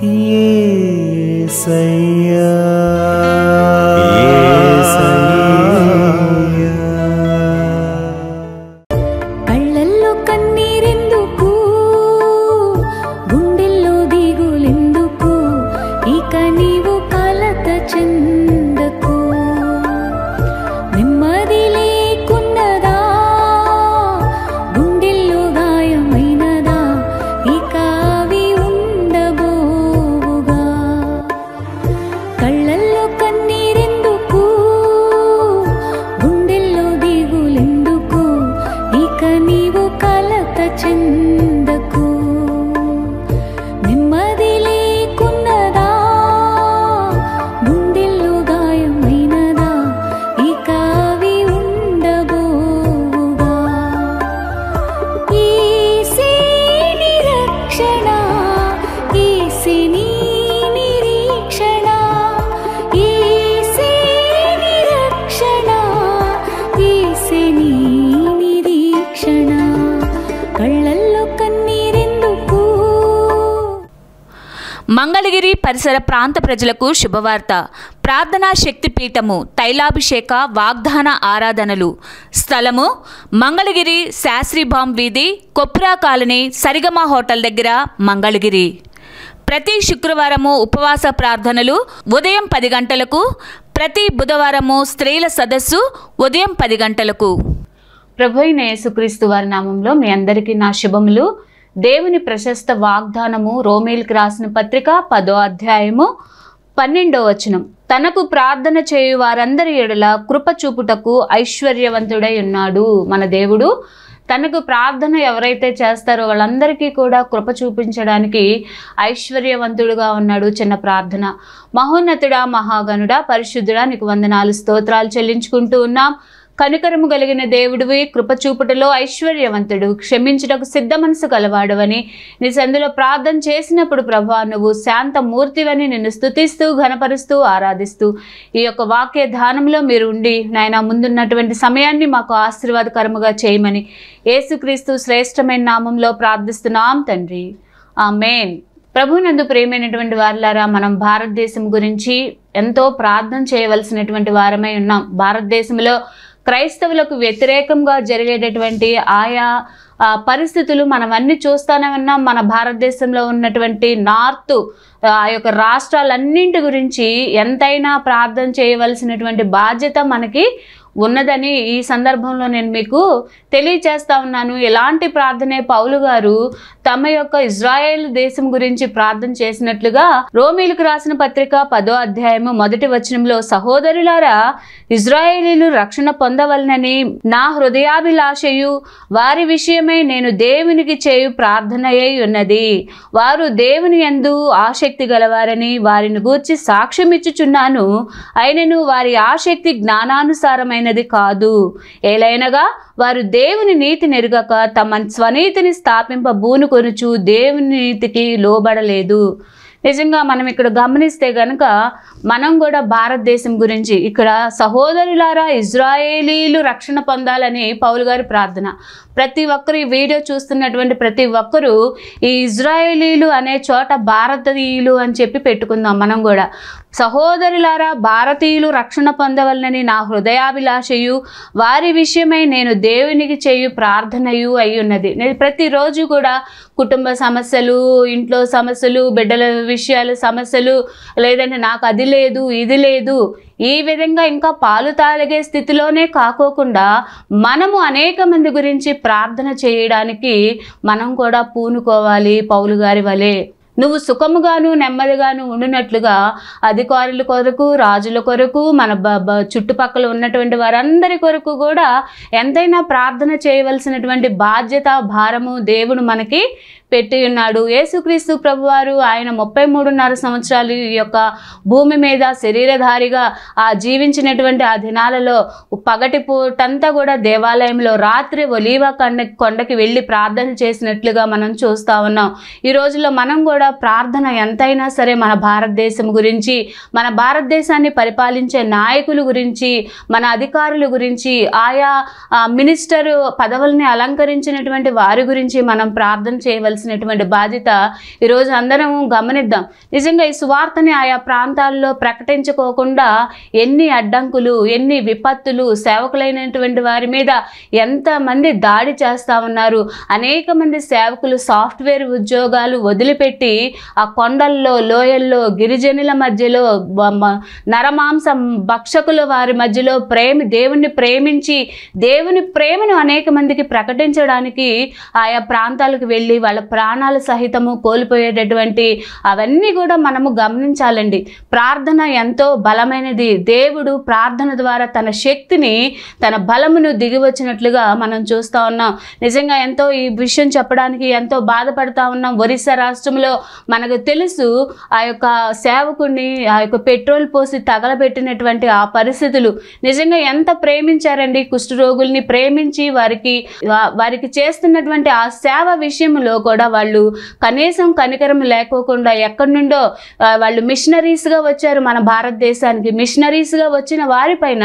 夜色。మంగళగిరి పరిసర ప్రాంత ప్రజలకు శుభవార్త ప్రార్థనా పీఠము తైలాభిషేక వాగ్దాన ఆరాధనలు స్థలము మంగళగిరి శాస్త్రీభామ్ వీధి కొప్పురా కాలనీ సరిగమ హోటల్ దగ్గర మంగళగిరి ప్రతి శుక్రవారము ఉపవాస ప్రార్థనలు ఉదయం పది గంటలకు ప్రతి బుధవారము స్త్రీల సదస్సు ఉదయం పది గంటలకు ప్రభు యేసుక్రీస్తు వారి నామంలో మీ అందరికీ నా శుభములు దేవుని ప్రశస్త వాగ్దానము రోమేల్కి రాసిన పత్రిక పదో అధ్యాయము పన్నెండో వచనం తనకు ప్రార్థన చేయు వారందరి ఎడల కృప చూపుటకు ఐశ్వర్యవంతుడై ఉన్నాడు మన దేవుడు తనకు ప్రార్థన ఎవరైతే చేస్తారో వాళ్ళందరికీ కూడా కృప చూపించడానికి ఐశ్వర్యవంతుడుగా ఉన్నాడు చిన్న ప్రార్థన మహోన్నతుడా మహాగనుడా పరిశుద్ధుడా నీకు నాలుగు స్తోత్రాలు చెల్లించుకుంటూ ఉన్నాం కనికరము కలిగిన దేవుడివి కృపచూపుటలో ఐశ్వర్యవంతుడు క్షమించుటకు సిద్ధ మనసు కలవాడవని నీ సందులో ప్రార్థన చేసినప్పుడు ప్రభా నువ్వు శాంతమూర్తివని నిన్ను స్థుతిస్తూ ఘనపరుస్తూ ఆరాధిస్తూ ఈ యొక్క వాక్య ధ్యానంలో మీరు ఉండి నాయన ముందున్నటువంటి సమయాన్ని మాకు ఆశీర్వాదకరముగా చేయమని ఏసుక్రీస్తు శ్రేష్టమైన నామంలో ప్రార్థిస్తున్నాం తండ్రి ఆ మెయిన్ ప్రభునందు ప్రేమైనటువంటి వారిలారా మనం భారతదేశం గురించి ఎంతో ప్రార్థన చేయవలసినటువంటి వారమై ఉన్నాం భారతదేశంలో క్రైస్తవులకు వ్యతిరేకంగా జరిగేటటువంటి ఆయా పరిస్థితులు మనం అన్ని చూస్తానే ఉన్నాం మన భారతదేశంలో ఉన్నటువంటి నార్త్ ఆ యొక్క రాష్ట్రాలన్నింటి గురించి ఎంతైనా ప్రార్థన చేయవలసినటువంటి బాధ్యత మనకి ఉన్నదని ఈ సందర్భంలో నేను మీకు తెలియచేస్తా ఉన్నాను ఎలాంటి ప్రార్థనే పౌలు గారు తమ యొక్క ఇజ్రాయెల్ దేశం గురించి ప్రార్థన చేసినట్లుగా రోమిలకు రాసిన పత్రిక పదో అధ్యాయము మొదటి వచనంలో సహోదరులారా ఇజ్రాయేలీలు రక్షణ పొందవలనని నా హృదయాభిలాషయు వారి విషయమై నేను దేవునికి చేయు ప్రార్థనయ్యై ఉన్నది వారు దేవుని ఎందు ఆసక్తి గలవారని వారిని గూర్చి సాక్ష్యమిచ్చుచున్నాను అయినను వారి ఆసక్తి జ్ఞానానుసారమైనది కాదు ఏలైనగా వారు దేవుని నీతి నెరుగక తమ స్వనీతిని స్థాపింప బూనుకు పొరుచు దేవుని నీతికి లోబడలేదు నిజంగా మనం ఇక్కడ గమనిస్తే గనక మనం కూడా భారతదేశం గురించి ఇక్కడ సహోదరులారా ఇజ్రాయేలీలు రక్షణ పొందాలని పౌలు గారి ప్రార్థన ప్రతి ఒక్కరు ఈ వీడియో చూస్తున్నటువంటి ప్రతి ఒక్కరూ ఈ ఇజ్రాయేలీలు అనే చోట భారతీయులు అని చెప్పి పెట్టుకుందాం మనం కూడా సహోదరులారా భారతీయులు రక్షణ పొందవలనని నా హృదయాభిలాషయు వారి విషయమై నేను దేవునికి చేయు ప్రార్థనయు అయి ఉన్నది నేను ప్రతిరోజు కూడా కుటుంబ సమస్యలు ఇంట్లో సమస్యలు బిడ్డల విషయాలు సమస్యలు లేదంటే నాకు అది లేదు ఇది లేదు ఈ విధంగా ఇంకా పాలు తాలిగే స్థితిలోనే కాకోకుండా మనము అనేక మంది గురించి ప్రార్థన చేయడానికి మనం కూడా పూనుకోవాలి పౌలు గారి వలె నువ్వు సుఖముగాను నెమ్మదిగాను ఉండినట్లుగా అధికారుల కొరకు రాజుల కొరకు మన చుట్టుపక్కల ఉన్నటువంటి వారందరి కొరకు కూడా ఎంతైనా ప్రార్థన చేయవలసినటువంటి బాధ్యత భారము దేవుడు మనకి పెట్టి ఉన్నాడు యేసుక్రీస్తు ప్రభువారు ఆయన ముప్పై మూడున్నర సంవత్సరాలు ఈ యొక్క భూమి మీద శరీరధారిగా ఆ జీవించినటువంటి ఆ దినాలలో పగటి పూటంతా కూడా దేవాలయంలో రాత్రి ఒలీవ కండ కొండకి వెళ్ళి ప్రార్థన చేసినట్లుగా మనం చూస్తూ ఉన్నాం ఈ రోజుల్లో మనం కూడా ప్రార్థన ఎంతైనా సరే మన భారతదేశం గురించి మన భారతదేశాన్ని పరిపాలించే నాయకుల గురించి మన అధికారుల గురించి ఆయా మినిస్టరు పదవుల్ని అలంకరించినటువంటి వారి గురించి మనం ప్రార్థన చేయవలసి చేయాల్సినటువంటి బాధ్యత ఈరోజు అందరం గమనిద్దాం నిజంగా ఈ సువార్తని ఆయా ప్రాంతాల్లో ప్రకటించుకోకుండా ఎన్ని అడ్డంకులు ఎన్ని విపత్తులు సేవకులైనటువంటి వారి మీద ఎంతమంది దాడి చేస్తూ ఉన్నారు అనేక మంది సేవకులు సాఫ్ట్వేర్ ఉద్యోగాలు వదిలిపెట్టి ఆ కొండల్లో లోయల్లో గిరిజనుల మధ్యలో నరమాంస భక్షకుల వారి మధ్యలో ప్రేమి దేవుణ్ణి ప్రేమించి దేవుని ప్రేమను అనేక మందికి ప్రకటించడానికి ఆయా ప్రాంతాలకు వెళ్ళి వాళ్ళ ప్రాణాలు సహితము కోల్పోయేటటువంటి అవన్నీ కూడా మనము గమనించాలండి ప్రార్థన ఎంతో బలమైనది దేవుడు ప్రార్థన ద్వారా తన శక్తిని తన బలమును దిగివచ్చినట్లుగా మనం చూస్తూ ఉన్నాం నిజంగా ఎంతో ఈ విషయం చెప్పడానికి ఎంతో బాధపడతా ఉన్నాం ఒరిస్సా రాష్ట్రంలో మనకు తెలుసు ఆ యొక్క సేవకుడిని ఆ యొక్క పెట్రోల్ పోసి తగలబెట్టినటువంటి ఆ పరిస్థితులు నిజంగా ఎంత ప్రేమించారండి కుష్ఠరోగుల్ని ప్రేమించి వారికి వారికి చేస్తున్నటువంటి ఆ సేవ విషయంలో కూడా కూడా వాళ్ళు కనీసం కనికరం లేకోకుండా ఎక్కడి నుండో వాళ్ళు మిషనరీస్గా వచ్చారు మన భారతదేశానికి మిషనరీస్గా వచ్చిన వారిపైన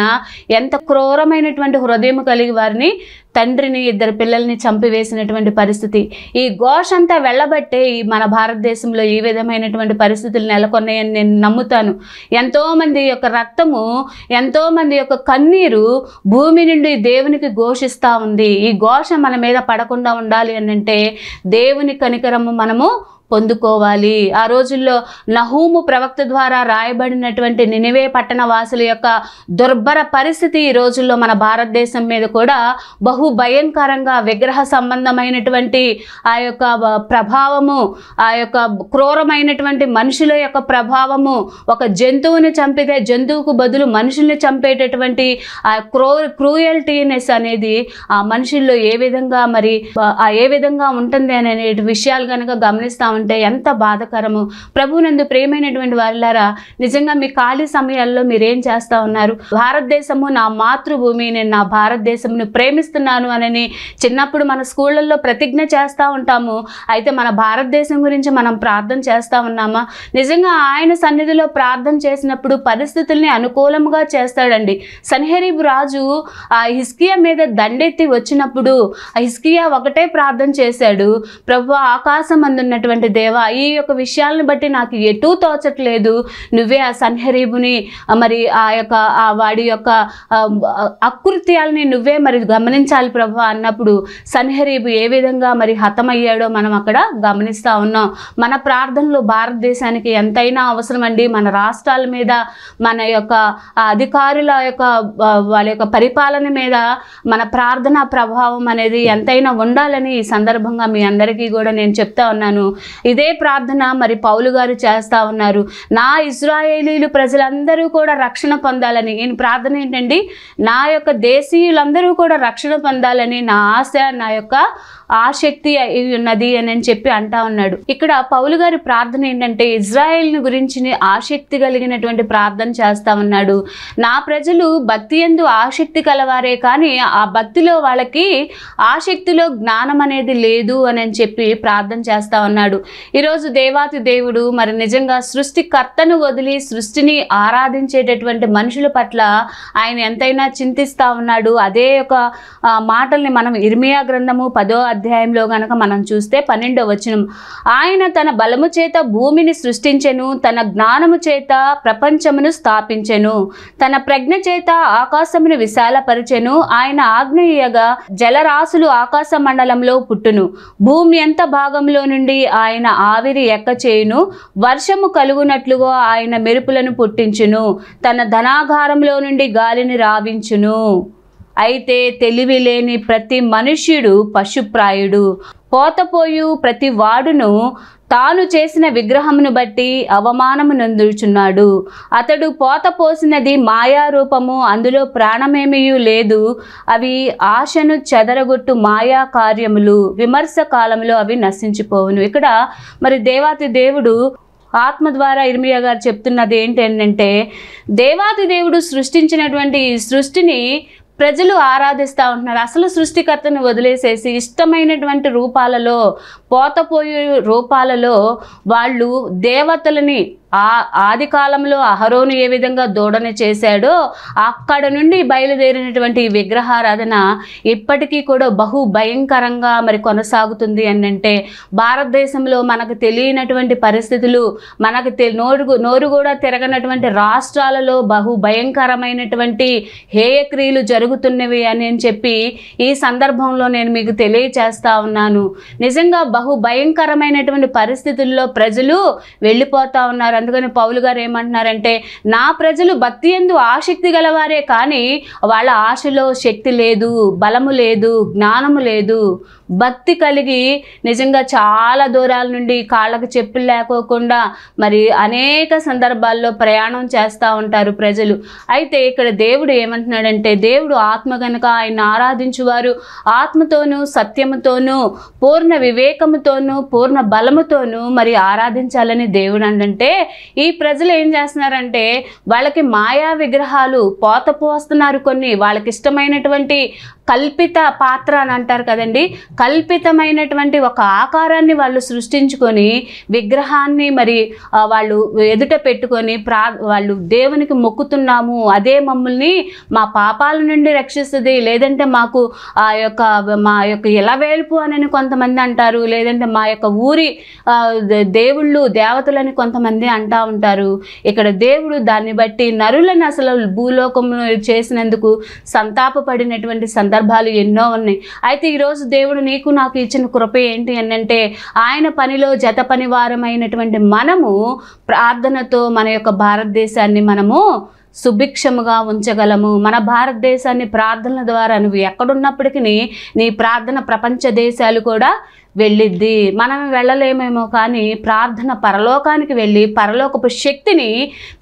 ఎంత క్రూరమైనటువంటి హృదయం కలిగి వారిని తండ్రిని ఇద్దరు పిల్లల్ని చంపివేసినటువంటి పరిస్థితి ఈ ఘోషంతా వెళ్ళబట్టే ఈ మన భారతదేశంలో ఈ విధమైనటువంటి పరిస్థితులు నెలకొన్నాయని నేను నమ్ముతాను ఎంతోమంది యొక్క రక్తము ఎంతోమంది యొక్క కన్నీరు భూమి నుండి దేవునికి ఘోషిస్తూ ఉంది ఈ ఘోష మన మీద పడకుండా ఉండాలి అని అంటే దేవుని కనికరము మనము పొందుకోవాలి ఆ రోజుల్లో నహూము ప్రవక్త ద్వారా రాయబడినటువంటి నినివే పట్టణ వాసుల యొక్క దుర్భర పరిస్థితి ఈ రోజుల్లో మన భారతదేశం మీద కూడా బహు భయంకరంగా విగ్రహ సంబంధమైనటువంటి ఆ యొక్క ప్రభావము ఆ యొక్క క్రూరమైనటువంటి మనుషుల యొక్క ప్రభావము ఒక జంతువుని చంపితే జంతువుకు బదులు మనుషుల్ని చంపేటటువంటి ఆ క్రో క్రూయల్టీనెస్ అనేది ఆ మనుషుల్లో ఏ విధంగా మరి ఏ విధంగా ఉంటుంది అనే విషయాలు కనుక గమనిస్తామంటే ఉంటే ఎంత బాధకరము ప్రభునందు ప్రేమైనటువంటి వారిలారా నిజంగా మీ ఖాళీ సమయాల్లో మీరేం చేస్తా ఉన్నారు భారతదేశము నా మాతృభూమి నేను నా భారతదేశంను ప్రేమిస్తున్నాను అనని చిన్నప్పుడు మన స్కూళ్ళల్లో ప్రతిజ్ఞ చేస్తూ ఉంటాము అయితే మన భారతదేశం గురించి మనం ప్రార్థన చేస్తూ ఉన్నామా నిజంగా ఆయన సన్నిధిలో ప్రార్థన చేసినప్పుడు పరిస్థితుల్ని అనుకూలంగా చేస్తాడండి సన్హెరీబ్ రాజు ఆ హిస్కియా మీద దండెత్తి వచ్చినప్పుడు హిస్కియా ఒకటే ప్రార్థన చేశాడు ప్రభు ఆకాశం అందున్నటువంటి దేవా ఈ యొక్క విషయాలను బట్టి నాకు ఎటూ తోచట్లేదు నువ్వే ఆ సన్హరీబుని మరి ఆ యొక్క ఆ వాడి యొక్క అకృత్యాలని నువ్వే మరి గమనించాలి ప్రభు అన్నప్పుడు సన్హరీబు ఏ విధంగా మరి హతమయ్యాడో మనం అక్కడ గమనిస్తూ ఉన్నాం మన ప్రార్థనలు భారతదేశానికి ఎంతైనా అవసరం అండి మన రాష్ట్రాల మీద మన యొక్క అధికారుల యొక్క వాళ్ళ యొక్క పరిపాలన మీద మన ప్రార్థన ప్రభావం అనేది ఎంతైనా ఉండాలని ఈ సందర్భంగా మీ అందరికీ కూడా నేను చెప్తా ఉన్నాను ఇదే ప్రార్థన మరి పౌలు గారు చేస్తూ ఉన్నారు నా ఇజ్రాయేలీలు ప్రజలందరూ కూడా రక్షణ పొందాలని నేను ప్రార్థన ఏంటండి నా యొక్క దేశీయులందరూ కూడా రక్షణ పొందాలని నా ఆశ నా యొక్క ఆశక్తి ఉన్నది అని చెప్పి అంటా ఉన్నాడు ఇక్కడ పౌలు గారి ప్రార్థన ఏంటంటే ను గురించి ఆసక్తి కలిగినటువంటి ప్రార్థన చేస్తా ఉన్నాడు నా ప్రజలు భక్తి ఎందు ఆసక్తి కలవారే కానీ ఆ భక్తిలో వాళ్ళకి ఆసక్తిలో జ్ఞానం అనేది లేదు అని చెప్పి ప్రార్థన చేస్తా ఉన్నాడు ఈరోజు దేవాతి దేవుడు మరి నిజంగా సృష్టి కర్తను వదిలి సృష్టిని ఆరాధించేటటువంటి మనుషుల పట్ల ఆయన ఎంతైనా చింతిస్తా ఉన్నాడు అదే ఒక మాటల్ని మనం ఇర్మియా గ్రంథము పదో అధ్యాయం అధ్యాయంలో గనక మనం చూస్తే పన్నెండో వచనం ఆయన తన బలము చేత భూమిని సృష్టించెను తన జ్ఞానము చేత ప్రపంచమును స్థాపించెను తన ప్రజ్ఞ చేత ఆకాశమును విశాలపరిచెను ఆయన ఆగ్నేయగా జలరాశులు ఆకాశ మండలంలో పుట్టును భూమి ఎంత భాగంలో నుండి ఆయన ఆవిరి ఎక్కచేయును వర్షము కలుగునట్లుగా ఆయన మెరుపులను పుట్టించును తన ధనాగారంలో నుండి గాలిని రావించును అయితే తెలివి లేని ప్రతి మనుష్యుడు పశుప్రాయుడు పోతపోయు ప్రతి వాడును తాను చేసిన విగ్రహమును బట్టి అవమానము నందుచున్నాడు అతడు పోత పోసినది మాయారూపము అందులో ప్రాణమేమియూ లేదు అవి ఆశను చెదరగొట్టు మాయా కార్యములు విమర్శ కాలంలో అవి నశించిపోవును ఇక్కడ మరి దేవాతి దేవుడు ఆత్మ ద్వారా ఇర్మియా గారు చెప్తున్నది ఏంటంటే దేవాతి దేవుడు సృష్టించినటువంటి ఈ సృష్టిని ప్రజలు ఆరాధిస్తూ ఉంటున్నారు అసలు సృష్టికర్తను వదిలేసేసి ఇష్టమైనటువంటి రూపాలలో పోతపోయే రూపాలలో వాళ్ళు దేవతలని ఆ ఆది కాలంలో అహరోను ఏ విధంగా దూడని చేశాడో అక్కడ నుండి బయలుదేరినటువంటి విగ్రహారాధన ఇప్పటికీ కూడా బహు భయంకరంగా మరి కొనసాగుతుంది అని అంటే భారతదేశంలో మనకు తెలియనటువంటి పరిస్థితులు మనకు నోరు నోరు కూడా తిరగనటువంటి రాష్ట్రాలలో బహు భయంకరమైనటువంటి హేయక్రియలు జరుగుతున్నవి అని చెప్పి ఈ సందర్భంలో నేను మీకు తెలియచేస్తా ఉన్నాను నిజంగా బహు భయంకరమైనటువంటి పరిస్థితుల్లో ప్రజలు వెళ్ళిపోతా ఉన్నారు అందుకని పౌలు గారు ఏమంటున్నారంటే నా ప్రజలు భక్తి ఎందు ఆసక్తి గలవారే కానీ వాళ్ళ ఆశలో శక్తి లేదు బలము లేదు జ్ఞానము లేదు భక్తి కలిగి నిజంగా చాలా దూరాల నుండి కాళ్ళకు చెప్పులు లేకోకుండా మరి అనేక సందర్భాల్లో ప్రయాణం చేస్తూ ఉంటారు ప్రజలు అయితే ఇక్కడ దేవుడు ఏమంటున్నాడంటే దేవుడు ఆత్మ కనుక ఆయన ఆరాధించువారు ఆత్మతోనూ సత్యముతోనూ పూర్ణ వివేకముతోనూ పూర్ణ బలముతోనూ మరి ఆరాధించాలని దేవుడు అంటే ఈ ప్రజలు ఏం చేస్తున్నారంటే వాళ్ళకి మాయా విగ్రహాలు పోత పోస్తున్నారు కొన్ని వాళ్ళకి ఇష్టమైనటువంటి కల్పిత పాత్ర అని అంటారు కదండి కల్పితమైనటువంటి ఒక ఆకారాన్ని వాళ్ళు సృష్టించుకొని విగ్రహాన్ని మరి వాళ్ళు ఎదుట పెట్టుకొని ప్రా వాళ్ళు దేవునికి మొక్కుతున్నాము అదే మమ్మల్ని మా పాపాల నుండి రక్షిస్తుంది లేదంటే మాకు ఆ యొక్క మా యొక్క ఇలవేల్పు అని కొంతమంది అంటారు లేదంటే మా యొక్క ఊరి దేవుళ్ళు దేవతలని కొంతమంది అంటా ఉంటారు ఇక్కడ దేవుడు దాన్ని బట్టి నరులను అసలు భూలోకంలో చేసినందుకు సంతాపపడినటువంటి సంత సందర్భాలు ఎన్నో ఉన్నాయి అయితే ఈరోజు దేవుడు నీకు నాకు ఇచ్చిన కృప ఏంటి అని అంటే ఆయన పనిలో జత పనివారమైనటువంటి మనము ప్రార్థనతో మన యొక్క భారతదేశాన్ని మనము సుభిక్షముగా ఉంచగలము మన భారతదేశాన్ని ప్రార్థనల ద్వారా నువ్వు ఎక్కడున్నప్పటికీ నీ ప్రార్థన ప్రపంచ దేశాలు కూడా వెళ్ళిద్ది మనం వెళ్ళలేమేమో కానీ ప్రార్థన పరలోకానికి వెళ్ళి పరలోకపు శక్తిని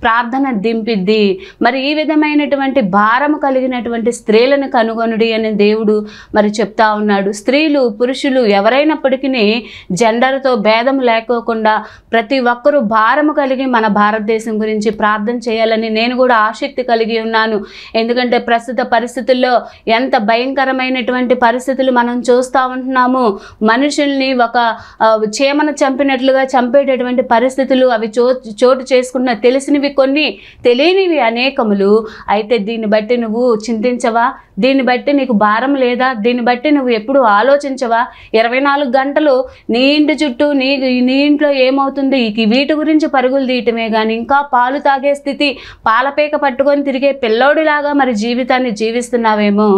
ప్రార్థన దింపిద్ది మరి ఈ విధమైనటువంటి భారము కలిగినటువంటి స్త్రీలను కనుగొనుడి అని దేవుడు మరి చెప్తా ఉన్నాడు స్త్రీలు పురుషులు ఎవరైనప్పటికీ జెండర్తో భేదం లేకోకుండా ప్రతి ఒక్కరూ భారము కలిగి మన భారతదేశం గురించి ప్రార్థన చేయాలని నేను కూడా ఆసక్తి కలిగి ఉన్నాను ఎందుకంటే ప్రస్తుత పరిస్థితుల్లో ఎంత భయంకరమైనటువంటి పరిస్థితులు మనం చూస్తూ ఉంటున్నాము మనిషి మనుషుల్ని ఒక చేమను చంపినట్లుగా చంపేటటువంటి పరిస్థితులు అవి చోటు చేసుకున్న తెలిసినవి కొన్ని తెలియనివి అనేకములు అయితే దీన్ని బట్టి నువ్వు చింతించవా దీన్ని బట్టి నీకు భారం లేదా దీన్ని బట్టి నువ్వు ఎప్పుడు ఆలోచించవా ఇరవై నాలుగు గంటలు నీ ఇంటి చుట్టూ నీ నీ ఇంట్లో ఏమవుతుంది వీటి గురించి పరుగులు తీయటమే కానీ ఇంకా పాలు తాగే స్థితి పాలపేక పట్టుకొని తిరిగే పిల్లోడిలాగా మరి జీవితాన్ని జీవిస్తున్నావేమో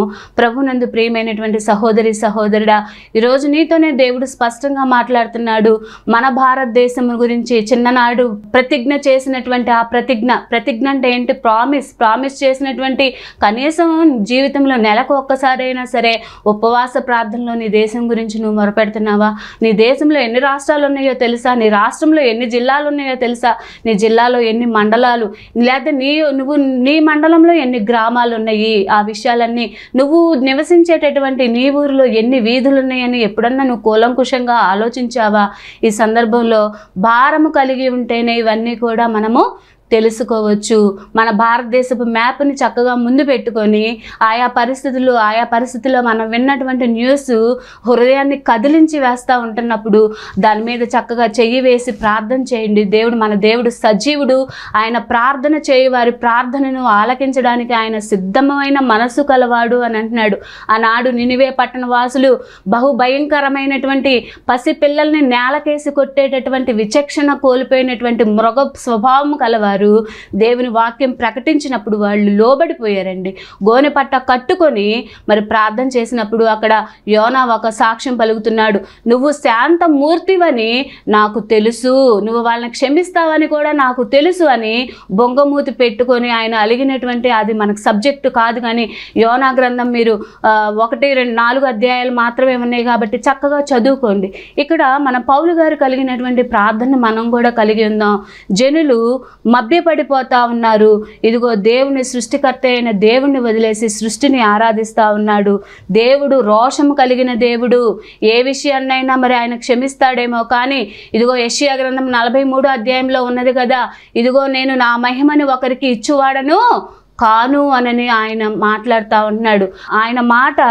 ప్రభునందు ప్రియమైనటువంటి సహోదరి సహోదరుడా ఈరోజు నీతోనే దేవుడు దేవుడు స్పష్టంగా మాట్లాడుతున్నాడు మన భారతదేశం గురించి చిన్ననాడు ప్రతిజ్ఞ చేసినటువంటి ఆ ప్రతిజ్ఞ ప్రతిజ్ఞ అంటే ఏంటి ప్రామిస్ ప్రామిస్ చేసినటువంటి కనీసం జీవితంలో నెలకు ఒక్కసారైనా సరే ఉపవాస ప్రార్థనలో నీ దేశం గురించి నువ్వు మొరపెడుతున్నావా నీ దేశంలో ఎన్ని రాష్ట్రాలు ఉన్నాయో తెలుసా నీ రాష్ట్రంలో ఎన్ని జిల్లాలు ఉన్నాయో తెలుసా నీ జిల్లాలో ఎన్ని మండలాలు లేకపోతే నీ నువ్వు నీ మండలంలో ఎన్ని గ్రామాలు ఉన్నాయి ఆ విషయాలన్నీ నువ్వు నివసించేటటువంటి నీ ఊరిలో ఎన్ని వీధులు ఉన్నాయని ఎప్పుడన్నా నువ్వు కోల కూలంకుషంగా ఆలోచించావా ఈ సందర్భంలో భారము కలిగి ఉంటేనే ఇవన్నీ కూడా మనము తెలుసుకోవచ్చు మన భారతదేశపు మ్యాప్ని చక్కగా ముందు పెట్టుకొని ఆయా పరిస్థితులు ఆయా పరిస్థితుల్లో మనం విన్నటువంటి న్యూస్ హృదయాన్ని కదిలించి వేస్తూ ఉంటున్నప్పుడు దాని మీద చక్కగా చెయ్యి వేసి ప్రార్థన చేయండి దేవుడు మన దేవుడు సజీవుడు ఆయన ప్రార్థన చేయి వారి ప్రార్థనను ఆలకించడానికి ఆయన సిద్ధమైన మనసు కలవాడు అని అంటున్నాడు ఆనాడు నినివే పట్టణ వాసులు బహుభయంకరమైనటువంటి పసిపిల్లల్ని నేలకేసి కొట్టేటటువంటి విచక్షణ కోల్పోయినటువంటి మృగ స్వభావం కలవారు చేశారు దేవుని వాక్యం ప్రకటించినప్పుడు వాళ్ళు లోబడిపోయారండి గోనె పట్ట కట్టుకొని మరి ప్రార్థన చేసినప్పుడు అక్కడ యోనా ఒక సాక్ష్యం పలుకుతున్నాడు నువ్వు శాంత మూర్తివని నాకు తెలుసు నువ్వు వాళ్ళని క్షమిస్తావని కూడా నాకు తెలుసు అని బొంగమూతి పెట్టుకొని ఆయన అలిగినటువంటి అది మనకు సబ్జెక్టు కాదు కానీ యోనా గ్రంథం మీరు ఒకటి రెండు నాలుగు అధ్యాయాలు మాత్రమే ఉన్నాయి కాబట్టి చక్కగా చదువుకోండి ఇక్కడ మన పౌలు గారు కలిగినటువంటి ప్రార్థన మనం కూడా కలిగి ఉందాం జనులు మభ్య మభ్యపడిపోతా ఉన్నారు ఇదిగో దేవుని సృష్టికర్త అయిన దేవుణ్ణి వదిలేసి సృష్టిని ఆరాధిస్తూ ఉన్నాడు దేవుడు రోషము కలిగిన దేవుడు ఏ విషయాన్నైనా మరి ఆయన క్షమిస్తాడేమో కానీ ఇదిగో యషియా గ్రంథం నలభై మూడో అధ్యాయంలో ఉన్నది కదా ఇదిగో నేను నా మహిమని ఒకరికి ఇచ్చువాడను కాను అనని ఆయన మాట్లాడుతూ ఉంటున్నాడు ఆయన మాట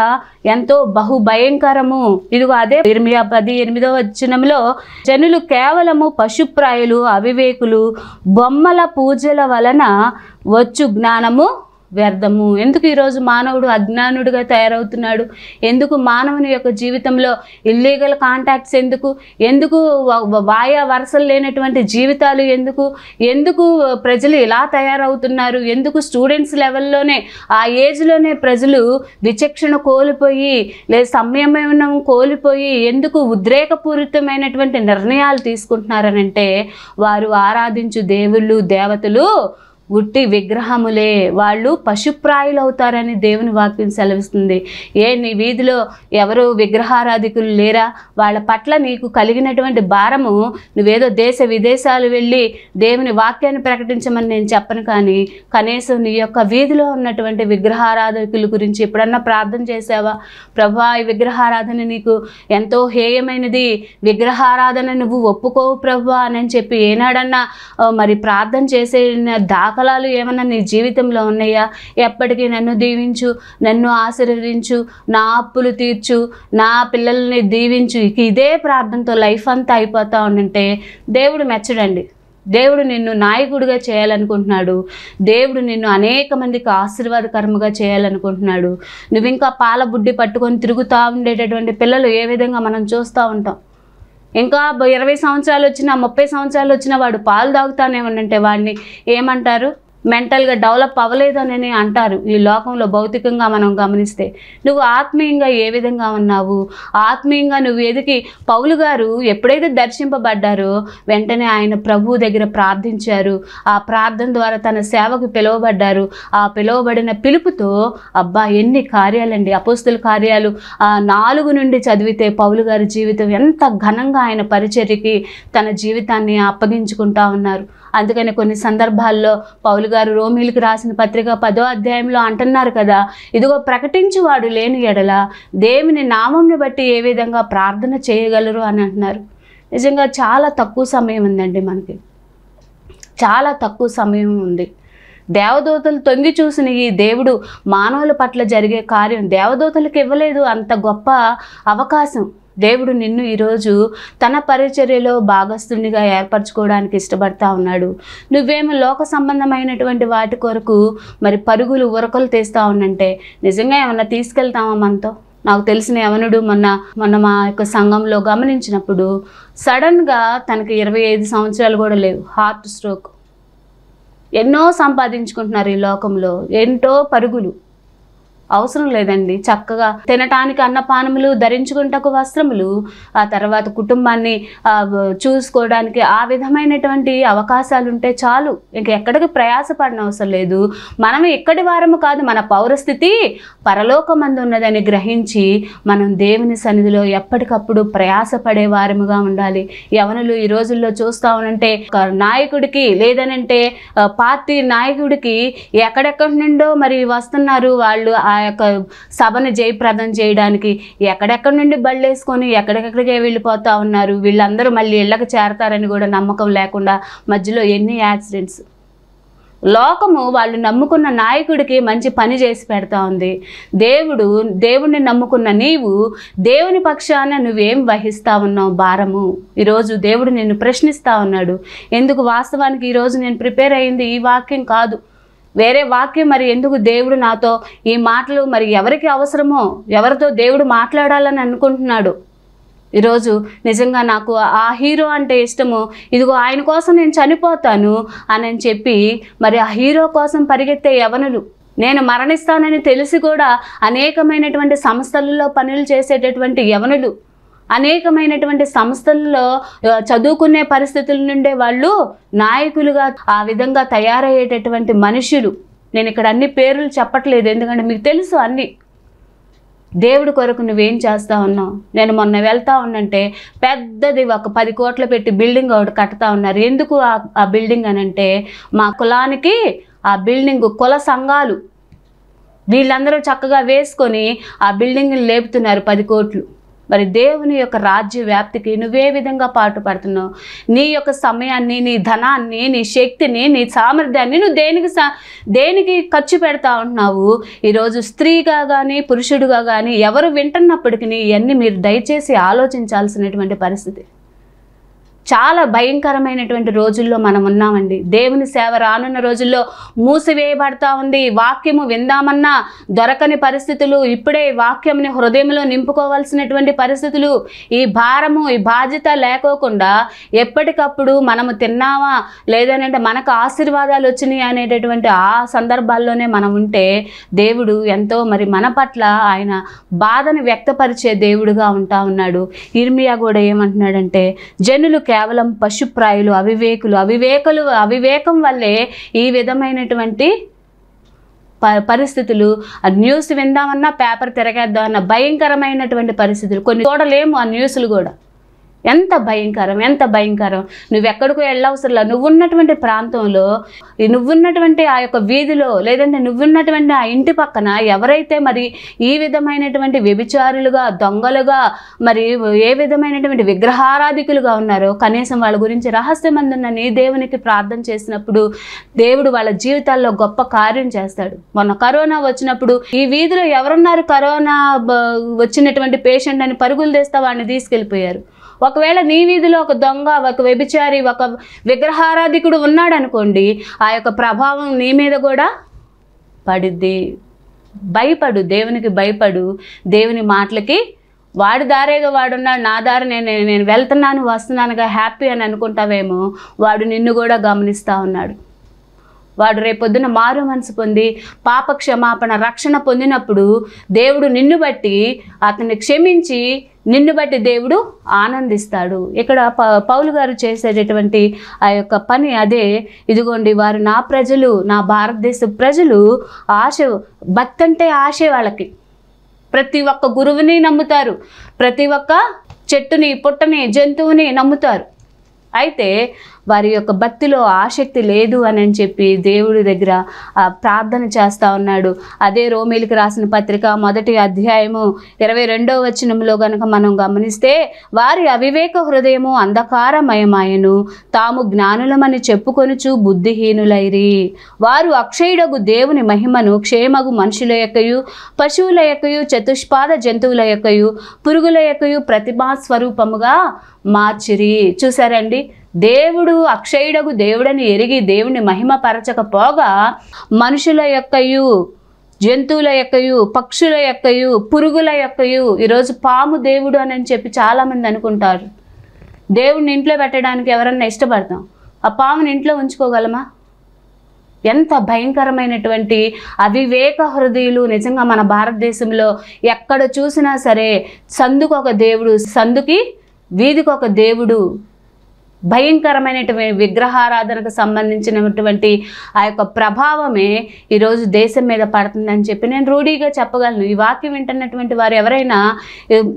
ఎంతో బహు భయంకరము ఇదిగో అదే ఇరిమియా పది ఎనిమిదో వచ్చినంలో జనులు కేవలము పశుప్రాయులు అవివేకులు బొమ్మల పూజల వలన వచ్చు జ్ఞానము వ్యర్థము ఎందుకు ఈరోజు మానవుడు అజ్ఞానుడిగా తయారవుతున్నాడు ఎందుకు మానవుని యొక్క జీవితంలో ఇల్లీగల్ కాంటాక్ట్స్ ఎందుకు ఎందుకు వాయా వరసలు లేనటువంటి జీవితాలు ఎందుకు ఎందుకు ప్రజలు ఇలా తయారవుతున్నారు ఎందుకు స్టూడెంట్స్ లెవెల్లోనే ఆ ఏజ్లోనే ప్రజలు విచక్షణ కోల్పోయి లేదు సంయమనం కోల్పోయి ఎందుకు ఉద్రేకపూరితమైనటువంటి నిర్ణయాలు తీసుకుంటున్నారనంటే వారు ఆరాధించు దేవుళ్ళు దేవతలు ఉట్టి విగ్రహములే వాళ్ళు పశుప్రాయులు అవుతారని దేవుని వాక్యం సెలవిస్తుంది ఏ నీ వీధిలో ఎవరు విగ్రహారాధికులు లేరా వాళ్ళ పట్ల నీకు కలిగినటువంటి భారము నువ్వేదో దేశ విదేశాలు వెళ్ళి దేవుని వాక్యాన్ని ప్రకటించమని నేను చెప్పను కానీ కనీసం నీ యొక్క వీధిలో ఉన్నటువంటి విగ్రహారాధకుల గురించి ఎప్పుడన్నా ప్రార్థన చేసావా ప్రభా ఈ విగ్రహారాధన నీకు ఎంతో హేయమైనది విగ్రహారాధన నువ్వు ఒప్పుకోవు ప్రభా అని చెప్పి ఏనాడన్నా మరి ప్రార్థన చేసే దాకా ఫలాలు ఏమన్నా నీ జీవితంలో ఉన్నాయా ఎప్పటికీ నన్ను దీవించు నన్ను ఆశీర్వదించు నా అప్పులు తీర్చు నా పిల్లల్ని దీవించు ఇక ఇదే ప్రార్థనతో లైఫ్ అంతా అయిపోతూ ఉంటే దేవుడు మెచ్చడండి దేవుడు నిన్ను నాయకుడిగా చేయాలనుకుంటున్నాడు దేవుడు నిన్ను అనేక మందికి ఆశీర్వాదకరముగా చేయాలనుకుంటున్నాడు నువ్వు ఇంకా పాల బుడ్డి పట్టుకొని తిరుగుతూ ఉండేటటువంటి పిల్లలు ఏ విధంగా మనం చూస్తూ ఉంటాం ఇంకా ఇరవై సంవత్సరాలు వచ్చిన ముప్పై సంవత్సరాలు వచ్చిన వాడు పాలు తాగుతానే ఉండంటే వాడిని ఏమంటారు మెంటల్గా డెవలప్ అవ్వలేదని అంటారు ఈ లోకంలో భౌతికంగా మనం గమనిస్తే నువ్వు ఆత్మీయంగా ఏ విధంగా ఉన్నావు ఆత్మీయంగా నువ్వు ఎదికి పౌలు గారు ఎప్పుడైతే దర్శింపబడ్డారో వెంటనే ఆయన ప్రభువు దగ్గర ప్రార్థించారు ఆ ప్రార్థన ద్వారా తన సేవకు పిలువబడ్డారు ఆ పిలువబడిన పిలుపుతో అబ్బా ఎన్ని కార్యాలండి అపోస్తుల కార్యాలు ఆ నాలుగు నుండి చదివితే పౌలు గారి జీవితం ఎంత ఘనంగా ఆయన పరిచర్యకి తన జీవితాన్ని అప్పగించుకుంటా ఉన్నారు అందుకని కొన్ని సందర్భాల్లో పౌలు గారు రోమిలకు రాసిన పత్రిక పదో అధ్యాయంలో అంటున్నారు కదా ఇదిగో ప్రకటించువాడు లేని ఎడల దేవుని నామంని బట్టి ఏ విధంగా ప్రార్థన చేయగలరు అని అంటున్నారు నిజంగా చాలా తక్కువ సమయం ఉందండి మనకి చాలా తక్కువ సమయం ఉంది దేవదూతలు తొంగి చూసిన ఈ దేవుడు మానవుల పట్ల జరిగే కార్యం దేవదూతలకు ఇవ్వలేదు అంత గొప్ప అవకాశం దేవుడు నిన్ను ఈరోజు తన పరిచర్యలో భాగస్థునిగా ఏర్పరచుకోవడానికి ఇష్టపడతా ఉన్నాడు నువ్వేమో లోక సంబంధమైనటువంటి వాటి కొరకు మరి పరుగులు ఉరకలు తీస్తా ఉన్నంటే నిజంగా ఏమన్నా తీసుకెళ్తామా మనతో నాకు తెలిసిన యవనుడు మొన్న మొన్న మా యొక్క సంఘంలో గమనించినప్పుడు సడన్గా తనకి ఇరవై ఐదు సంవత్సరాలు కూడా లేవు హార్ట్ స్ట్రోక్ ఎన్నో సంపాదించుకుంటున్నారు ఈ లోకంలో ఎంతో పరుగులు అవసరం లేదండి చక్కగా తినటానికి అన్నపానములు ధరించుకుంటకు వస్త్రములు ఆ తర్వాత కుటుంబాన్ని చూసుకోవడానికి ఆ విధమైనటువంటి అవకాశాలు ఉంటే చాలు ఇంక ఎక్కడికి ప్రయాసపడిన అవసరం లేదు మనం ఇక్కడి వారము కాదు మన పౌరస్థితి పరలోకమందు ఉన్నదని గ్రహించి మనం దేవుని సన్నిధిలో ఎప్పటికప్పుడు ప్రయాసపడే వారముగా ఉండాలి యవనులు ఈ రోజుల్లో చూస్తూ ఉంటే నాయకుడికి లేదనంటే పార్టీ నాయకుడికి ఎక్కడెక్కడి నుండో మరి వస్తున్నారు వాళ్ళు ఆ యొక్క సభను జయప్రదం చేయడానికి ఎక్కడెక్కడి నుండి బళ్ళేసుకొని ఎక్కడెక్కడికే వెళ్ళిపోతూ ఉన్నారు వీళ్ళందరూ మళ్ళీ ఇళ్ళకి చేరతారని కూడా నమ్మకం లేకుండా మధ్యలో ఎన్ని యాక్సిడెంట్స్ లోకము వాళ్ళు నమ్ముకున్న నాయకుడికి మంచి పని చేసి పెడతా ఉంది దేవుడు దేవుణ్ణి నమ్ముకున్న నీవు దేవుని పక్షాన నువ్వేం వహిస్తా ఉన్నావు భారము ఈరోజు దేవుడు నిన్ను ప్రశ్నిస్తా ఉన్నాడు ఎందుకు వాస్తవానికి ఈరోజు నేను ప్రిపేర్ అయింది ఈ వాక్యం కాదు వేరే వాక్యం మరి ఎందుకు దేవుడు నాతో ఈ మాటలు మరి ఎవరికి అవసరమో ఎవరితో దేవుడు మాట్లాడాలని అనుకుంటున్నాడు ఈరోజు నిజంగా నాకు ఆ హీరో అంటే ఇష్టము ఇదిగో ఆయన కోసం నేను చనిపోతాను అని చెప్పి మరి ఆ హీరో కోసం పరిగెత్తే యవనులు నేను మరణిస్తానని తెలిసి కూడా అనేకమైనటువంటి సంస్థలలో పనులు చేసేటటువంటి యవనులు అనేకమైనటువంటి సంస్థల్లో చదువుకునే పరిస్థితుల నుండే వాళ్ళు నాయకులుగా ఆ విధంగా తయారయ్యేటటువంటి మనుషులు నేను ఇక్కడ అన్ని పేర్లు చెప్పట్లేదు ఎందుకంటే మీకు తెలుసు అన్నీ దేవుడి కొరకు నువ్వేం చేస్తా ఉన్నావు నేను మొన్న వెళ్తా ఉన్నంటే పెద్దది ఒక పది కోట్లు పెట్టి బిల్డింగ్ ఒకటి కడతా ఉన్నారు ఎందుకు ఆ బిల్డింగ్ అనంటే మా కులానికి ఆ బిల్డింగ్ కుల సంఘాలు వీళ్ళందరూ చక్కగా వేసుకొని ఆ బిల్డింగ్ని లేపుతున్నారు పది కోట్లు మరి దేవుని యొక్క రాజ్య వ్యాప్తికి నువ్వే విధంగా పాటుపడుతున్నావు నీ యొక్క సమయాన్ని నీ ధనాన్ని నీ శక్తిని నీ సామర్థ్యాన్ని నువ్వు దేనికి దేనికి ఖర్చు పెడతా ఉంటున్నావు ఈరోజు స్త్రీగా కానీ పురుషుడుగా కానీ ఎవరు వింటున్నప్పటికీ ఇవన్నీ మీరు దయచేసి ఆలోచించాల్సినటువంటి పరిస్థితి చాలా భయంకరమైనటువంటి రోజుల్లో మనం ఉన్నామండి దేవుని సేవ రానున్న రోజుల్లో మూసివేయబడతా ఉంది వాక్యము విందామన్నా దొరకని పరిస్థితులు ఇప్పుడే వాక్యంని హృదయంలో నింపుకోవాల్సినటువంటి పరిస్థితులు ఈ భారము ఈ బాధ్యత లేకోకుండా ఎప్పటికప్పుడు మనము తిన్నావా లేదనంటే మనకు ఆశీర్వాదాలు వచ్చినాయి అనేటటువంటి ఆ సందర్భాల్లోనే మనం ఉంటే దేవుడు ఎంతో మరి మన పట్ల ఆయన బాధను వ్యక్తపరిచే దేవుడుగా ఉంటా ఉన్నాడు ఇర్మియా కూడా ఏమంటున్నాడంటే జనులు కేవలం పశుప్రాయులు అవివేకులు అవివేకులు అవివేకం వల్లే ఈ విధమైనటువంటి ప పరిస్థితులు ఆ న్యూస్ విందామన్నా పేపర్ తిరగేద్దామన్నా భయంకరమైనటువంటి పరిస్థితులు కొన్ని చూడలేము ఆ న్యూస్లు కూడా ఎంత భయంకరం ఎంత భయంకరం నువ్వెక్కడికో వెళ్ళవసరంలా నువ్వున్నటువంటి ప్రాంతంలో నువ్వున్నటువంటి ఆ యొక్క వీధిలో లేదంటే నువ్వున్నటువంటి ఆ ఇంటి పక్కన ఎవరైతే మరి ఈ విధమైనటువంటి వ్యభిచారులుగా దొంగలుగా మరి ఏ విధమైనటువంటి విగ్రహారాధికులుగా ఉన్నారో కనీసం వాళ్ళ గురించి రహస్యమందున్న నీ దేవునికి ప్రార్థన చేసినప్పుడు దేవుడు వాళ్ళ జీవితాల్లో గొప్ప కార్యం చేస్తాడు మొన్న కరోనా వచ్చినప్పుడు ఈ వీధిలో ఎవరున్నారు కరోనా వచ్చినటువంటి పేషెంట్ అని పరుగులు తీస్తే వాడిని తీసుకెళ్ళిపోయారు ఒకవేళ నీ వీధిలో ఒక దొంగ ఒక వ్యభిచారి ఒక విగ్రహారాధికుడు ఉన్నాడనుకోండి ఆ యొక్క ప్రభావం నీ మీద కూడా పడుద్ది భయపడు దేవునికి భయపడు దేవుని మాటలకి వాడి దారేగా వాడున్నాడు నా దారి నేను నేను వెళ్తున్నాను వస్తున్నానుగా హ్యాపీ అని అనుకుంటావేమో వాడు నిన్ను కూడా గమనిస్తూ ఉన్నాడు వాడు రేపొద్దున మారు మనసు పొంది పాప క్షమాపణ రక్షణ పొందినప్పుడు దేవుడు నిన్ను బట్టి అతన్ని క్షమించి నిన్ను బట్టి దేవుడు ఆనందిస్తాడు ఇక్కడ ప పౌలు గారు చేసేటటువంటి ఆ యొక్క పని అదే ఇదిగోండి వారు నా ప్రజలు నా భారతదేశ ప్రజలు ఆశ భక్తి అంటే ఆశ వాళ్ళకి ప్రతి ఒక్క గురువుని నమ్ముతారు ప్రతి ఒక్క చెట్టుని పుట్టని జంతువుని నమ్ముతారు అయితే వారి యొక్క భక్తిలో ఆసక్తి లేదు అని చెప్పి దేవుడి దగ్గర ప్రార్థన చేస్తూ ఉన్నాడు అదే రోమిలకు రాసిన పత్రిక మొదటి అధ్యాయము ఇరవై రెండో వచనంలో గనుక మనం గమనిస్తే వారి అవివేక హృదయము అంధకారమయమాయను తాము జ్ఞానులమని చెప్పుకొనుచు బుద్ధిహీనులైరి వారు అక్షయుడగు దేవుని మహిమను క్షేమగు మనుషుల యొక్కయు పశువుల యొక్కయు చతుష్పాద జంతువుల యొక్కయు పురుగుల యొక్కయు ప్రతిభా స్వరూపముగా మార్చిరి చూసారండి దేవుడు అక్షయుడకు దేవుడని ఎరిగి దేవుని మహిమపరచకపోగా మనుషుల యొక్కయు జంతువుల యొక్కయు పక్షుల యొక్కయు పురుగుల యొక్కయు ఈరోజు పాము దేవుడు అని చెప్పి చాలామంది అనుకుంటారు దేవుడిని ఇంట్లో పెట్టడానికి ఎవరన్నా ఇష్టపడతాం ఆ పాముని ఇంట్లో ఉంచుకోగలమా ఎంత భయంకరమైనటువంటి అవివేక హృదయులు నిజంగా మన భారతదేశంలో ఎక్కడ చూసినా సరే సందుకు ఒక దేవుడు సందుకి వీధికి ఒక దేవుడు భయంకరమైనటువంటి విగ్రహారాధనకు సంబంధించినటువంటి ఆ యొక్క ప్రభావమే ఈరోజు దేశం మీద పడుతుందని చెప్పి నేను రూఢీగా చెప్పగలను ఈ వాక్యం వింటున్నటువంటి వారు ఎవరైనా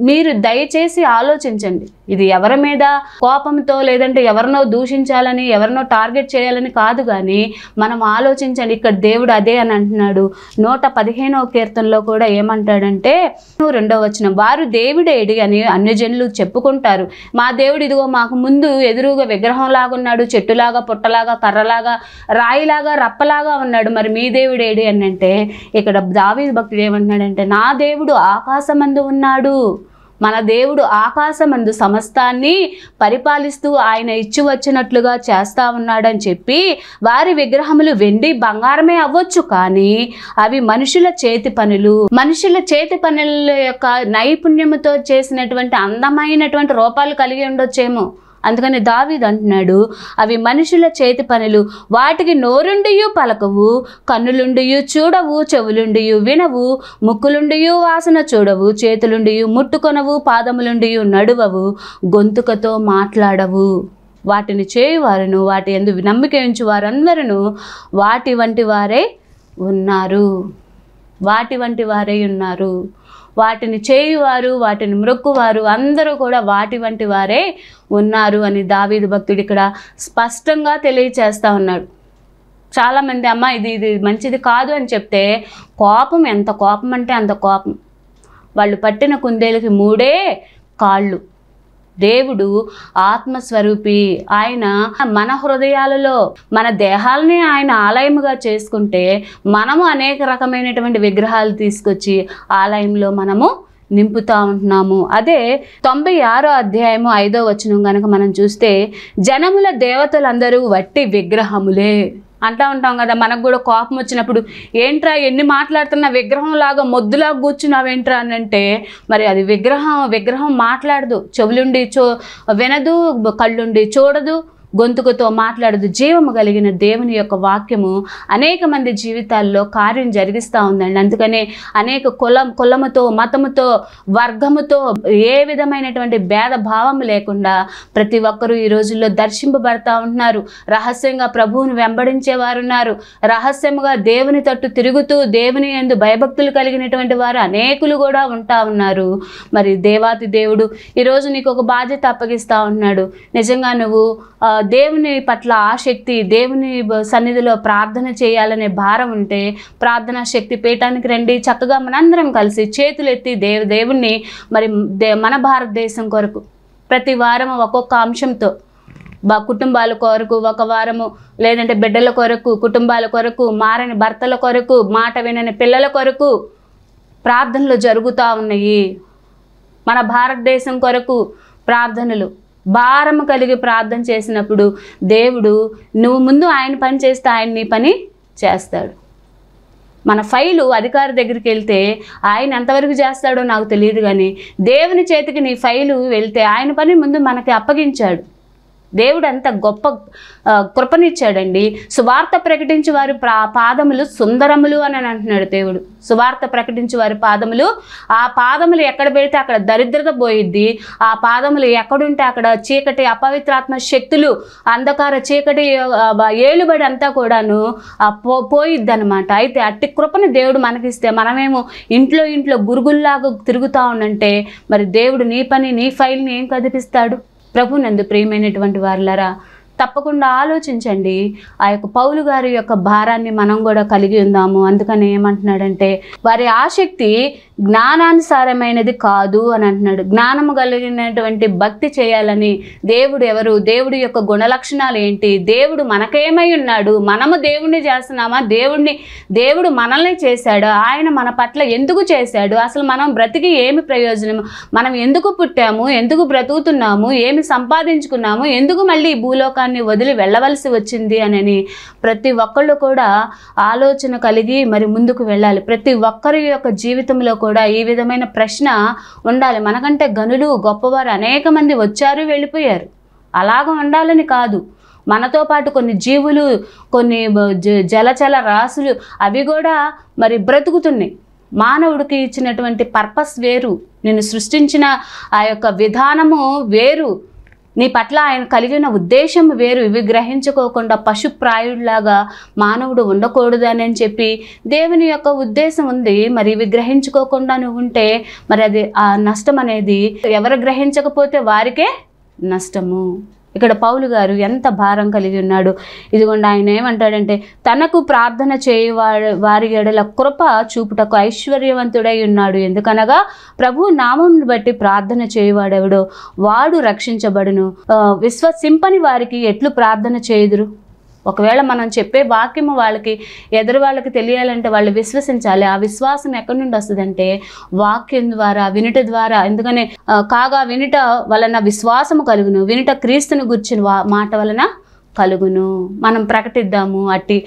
మీరు దయచేసి ఆలోచించండి ఇది ఎవరి మీద కోపంతో లేదంటే ఎవరినో దూషించాలని ఎవరినో టార్గెట్ చేయాలని కాదు కానీ మనం ఆలోచించండి ఇక్కడ దేవుడు అదే అని అంటున్నాడు నూట పదిహేనవ కీర్తనలో కూడా ఏమంటాడంటే రెండో వచ్చిన వారు దేవుడే అని అన్యజనులు చెప్పుకుంటారు మా దేవుడు ఇదిగో మాకు ముందు ఎదురు విగ్రహం విగ్రహంలాగా ఉన్నాడు చెట్టులాగా పుట్టలాగా కర్రలాగా రాయిలాగా రప్పలాగా ఉన్నాడు మరి మీ దేవుడు ఏడి అని అంటే ఇక్కడ దావీ భక్తుడు ఏమంటున్నాడంటే నా దేవుడు ఆకాశమందు ఉన్నాడు మన దేవుడు ఆకాశమందు సమస్తాన్ని పరిపాలిస్తూ ఆయన ఇచ్చి వచ్చినట్లుగా చేస్తా ఉన్నాడని చెప్పి వారి విగ్రహములు వెండి బంగారమే అవ్వచ్చు కానీ అవి మనుషుల చేతి పనులు మనుషుల చేతి పనుల యొక్క నైపుణ్యముతో చేసినటువంటి అందమైనటువంటి రూపాలు కలిగి ఉండొచ్చేమో అందుకని దావీదు అంటున్నాడు అవి మనుషుల చేతి పనులు వాటికి నోరుండియు పలకవు కన్నులుండియు చూడవు చెవులుండియు వినవు ముక్కులుండియు వాసన చూడవు చేతులుండియు ముట్టుకొనవు పాదములుండియు నడువవు గొంతుకతో మాట్లాడవు వాటిని చేయువారును వాటి ఎందు నమ్మిక ఉంచు వారందరూ వాటి వంటి వారే ఉన్నారు వాటి వంటి వారే ఉన్నారు వాటిని చేయువారు వాటిని మ్రొక్కువారు అందరూ కూడా వాటి వంటి వారే ఉన్నారు అని దావీదు భక్తుడు ఇక్కడ స్పష్టంగా తెలియచేస్తూ ఉన్నాడు చాలామంది అమ్మ ఇది ఇది మంచిది కాదు అని చెప్తే కోపం ఎంత కోపం అంటే అంత కోపం వాళ్ళు పట్టిన కుందేలకి మూడే కాళ్ళు దేవుడు ఆత్మస్వరూపి ఆయన మన హృదయాలలో మన దేహాలని ఆయన ఆలయముగా చేసుకుంటే మనము అనేక రకమైనటువంటి విగ్రహాలు తీసుకొచ్చి ఆలయంలో మనము నింపుతా ఉంటున్నాము అదే తొంభై ఆరో అధ్యాయము ఐదో వచనం కనుక మనం చూస్తే జనముల దేవతలందరూ వట్టి విగ్రహములే అంటూ ఉంటాం కదా మనకు కూడా కోపం వచ్చినప్పుడు ఏంట్రా ఎన్ని మాట్లాడుతున్నా విగ్రహంలాగా మొద్దులాగా కూర్చున్నావేంట్రా అని అంటే మరి అది విగ్రహం విగ్రహం మాట్లాడదు చెవులుండి చో వినదు కళ్ళుండి చూడదు గొంతుకుతో మాట్లాడదు జీవము కలిగిన దేవుని యొక్క వాక్యము అనేక మంది జీవితాల్లో కార్యం జరిగిస్తూ ఉందండి అందుకనే అనేక కులం కులముతో మతముతో వర్గముతో ఏ విధమైనటువంటి భేదభావం లేకుండా ప్రతి ఒక్కరూ ఈ రోజుల్లో దర్శింపబడతా ఉంటున్నారు రహస్యంగా ప్రభువును వెంబడించేవారు ఉన్నారు రహస్యముగా దేవుని తట్టు తిరుగుతూ దేవుని ఎందు భయభక్తులు కలిగినటువంటి వారు అనేకులు కూడా ఉంటా ఉన్నారు మరి దేవాతి దేవుడు ఈరోజు నీకు ఒక బాధ్యత అప్పగిస్తూ ఉన్నాడు నిజంగా నువ్వు దేవుని పట్ల ఆసక్తి దేవుని సన్నిధిలో ప్రార్థన చేయాలనే భారం ఉంటే ప్రార్థనా శక్తి పీఠానికి రండి చక్కగా మనందరం కలిసి చేతులెత్తి దేవ దేవుణ్ణి మరి మన భారతదేశం కొరకు ప్రతి వారం ఒక్కొక్క అంశంతో కుటుంబాల కొరకు ఒక వారము లేదంటే బిడ్డల కొరకు కుటుంబాల కొరకు మారని భర్తల కొరకు మాట వినని పిల్లల కొరకు ప్రార్థనలు జరుగుతూ ఉన్నాయి మన భారతదేశం కొరకు ప్రార్థనలు భారము కలిగి ప్రార్థన చేసినప్పుడు దేవుడు నువ్వు ముందు ఆయన పని చేస్తే ఆయన నీ పని చేస్తాడు మన ఫైలు అధికారి దగ్గరికి వెళ్తే ఆయన ఎంతవరకు చేస్తాడో నాకు తెలియదు కానీ దేవుని చేతికి నీ ఫైలు వెళ్తే ఆయన పని ముందు మనకి అప్పగించాడు దేవుడు అంత గొప్ప కృపనిచ్చాడండి సువార్త ప్రకటించి వారి పాదములు సుందరములు అని అంటున్నాడు దేవుడు సువార్త ప్రకటించి వారి పాదములు ఆ పాదములు ఎక్కడ పెడితే అక్కడ దరిద్రత పోయిద్ది ఆ పాదములు ఎక్కడుంటే అక్కడ చీకటి అపవిత్రాత్మ శక్తులు అంధకార చీకటి ఏలుబడి అంతా కూడాను పోయిద్ది అనమాట అయితే అట్టి కృపను దేవుడు మనకిస్తే మనమేమో ఇంట్లో ఇంట్లో గురుగుల్లాగా తిరుగుతూ ఉండంటే మరి దేవుడు నీ పని నీ ఫైల్ని ఏం కదిపిస్తాడు ప్రభు నందు ప్రియమైనటువంటి వారులరా తప్పకుండా ఆలోచించండి ఆ యొక్క పౌలు గారి యొక్క భారాన్ని మనం కూడా కలిగి ఉందాము అందుకని ఏమంటున్నాడంటే వారి ఆసక్తి జ్ఞానానుసారమైనది కాదు అని అంటున్నాడు జ్ఞానము కలిగినటువంటి భక్తి చేయాలని దేవుడు ఎవరు దేవుడి యొక్క గుణలక్షణాలు ఏంటి దేవుడు మనకేమై ఉన్నాడు మనము దేవుణ్ణి చేస్తున్నామా దేవుణ్ణి దేవుడు మనల్ని చేశాడు ఆయన మన పట్ల ఎందుకు చేశాడు అసలు మనం బ్రతికి ఏమి ప్రయోజనము మనం ఎందుకు పుట్టాము ఎందుకు బ్రతుకుతున్నాము ఏమి సంపాదించుకున్నాము ఎందుకు మళ్ళీ ఈ కుటుంబాన్ని వదిలి వెళ్ళవలసి వచ్చింది అని ప్రతి ఒక్కళ్ళు కూడా ఆలోచన కలిగి మరి ముందుకు వెళ్ళాలి ప్రతి ఒక్కరి యొక్క జీవితంలో కూడా ఈ విధమైన ప్రశ్న ఉండాలి మనకంటే గనులు గొప్పవారు అనేక మంది వచ్చారు వెళ్ళిపోయారు అలాగ ఉండాలని కాదు మనతో పాటు కొన్ని జీవులు కొన్ని జలచల రాసులు అవి కూడా మరి బ్రతుకుతున్నాయి మానవుడికి ఇచ్చినటువంటి పర్పస్ వేరు నేను సృష్టించిన ఆ యొక్క విధానము వేరు నీ పట్ల ఆయన కలిగిన ఉద్దేశం వేరు ఇవి గ్రహించుకోకుండా పశుప్రాయుడిలాగా మానవుడు ఉండకూడదని చెప్పి దేవుని యొక్క ఉద్దేశం ఉంది మరి ఇవి గ్రహించుకోకుండా నువ్వు ఉంటే మరి అది ఆ నష్టం అనేది ఎవరు గ్రహించకపోతే వారికే నష్టము ఇక్కడ పౌలు గారు ఎంత భారం కలిగి ఉన్నాడు ఇదిగోండి ఆయన ఏమంటాడంటే తనకు ప్రార్థన చేయ వారి ఎడల కృప చూపుటకు ఐశ్వర్యవంతుడై ఉన్నాడు ఎందుకనగా ప్రభు నామం బట్టి ప్రార్థన చేయువాడెవడో వాడు రక్షించబడును విశ్వసింపని వారికి ఎట్లు ప్రార్థన చేయుదురు ఒకవేళ మనం చెప్పే వాక్యము వాళ్ళకి ఎదురు వాళ్ళకి తెలియాలంటే వాళ్ళు విశ్వసించాలి ఆ విశ్వాసం ఎక్కడి నుండి వస్తుందంటే వాక్యం ద్వారా వినుట ద్వారా ఎందుకనే కాగా వినుట వలన విశ్వాసము కలుగును వినుట క్రీస్తుని గుర్చిన మాట వలన కలుగును మనం ప్రకటిద్దాము అట్టి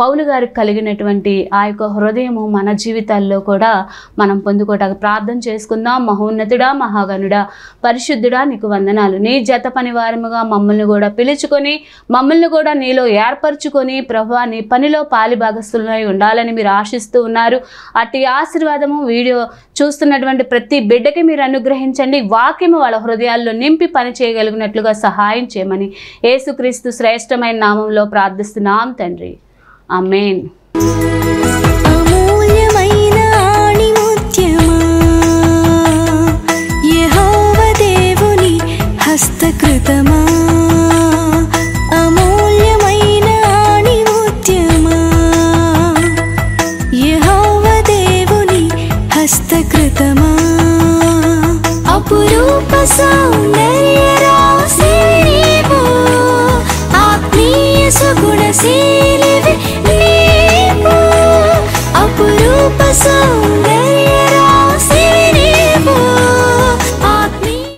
పౌలు గారికి కలిగినటువంటి ఆ యొక్క హృదయము మన జీవితాల్లో కూడా మనం పొందుకోవటానికి ప్రార్థన చేసుకుందాం మహోన్నతుడా మహాగనుడా పరిశుద్ధుడా నీకు వందనాలు నీ జత పని వారముగా మమ్మల్ని కూడా పిలుచుకొని మమ్మల్ని కూడా నీలో ఏర్పరచుకొని ప్రభా నీ పనిలో పాలి భాగస్థులై ఉండాలని మీరు ఆశిస్తూ ఉన్నారు అట్టి ఆశీర్వాదము వీడియో చూస్తున్నటువంటి ప్రతి బిడ్డకి మీరు అనుగ్రహించండి వాక్యము వాళ్ళ హృదయాల్లో నింపి పని చేయగలిగినట్లుగా సహాయం చేయమని ఏసుక్రీస్తు శ్రేష్టమైన నామంలో ప్రార్థిస్తున్నాం తండ్రి ఆ మెయిన్